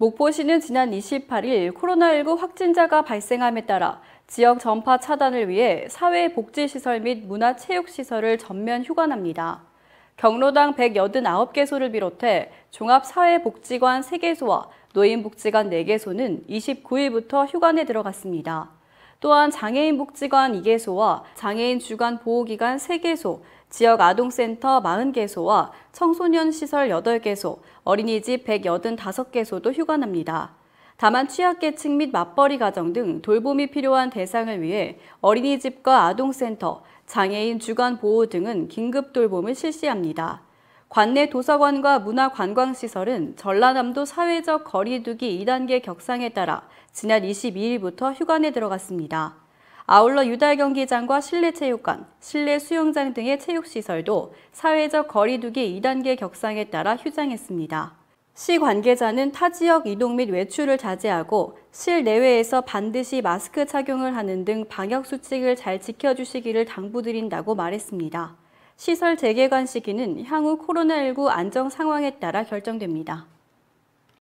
목포시는 지난 28일 코로나19 확진자가 발생함에 따라 지역 전파 차단을 위해 사회복지시설 및 문화체육시설을 전면 휴관합니다. 경로당 189개소를 비롯해 종합사회복지관 3개소와 노인복지관 4개소는 29일부터 휴관에 들어갔습니다. 또한 장애인 복지관 2개소와 장애인 주간 보호기관 3개소, 지역 아동센터 40개소와 청소년 시설 8개소, 어린이집 185개소도 휴관합니다. 다만 취약계층 및 맞벌이 가정 등 돌봄이 필요한 대상을 위해 어린이집과 아동센터, 장애인 주간 보호 등은 긴급 돌봄을 실시합니다. 관내 도서관과 문화관광시설은 전라남도 사회적 거리두기 2단계 격상에 따라 지난 22일부터 휴관에 들어갔습니다. 아울러 유달 경기장과 실내 체육관, 실내 수영장 등의 체육시설도 사회적 거리두기 2단계 격상에 따라 휴장했습니다. 시 관계자는 타 지역 이동 및 외출을 자제하고 실내외에서 반드시 마스크 착용을 하는 등 방역 수칙을 잘 지켜주시기를 당부드린다고 말했습니다. 시설 재개관 시기는 향후 코로나19 안정 상황에 따라 결정됩니다.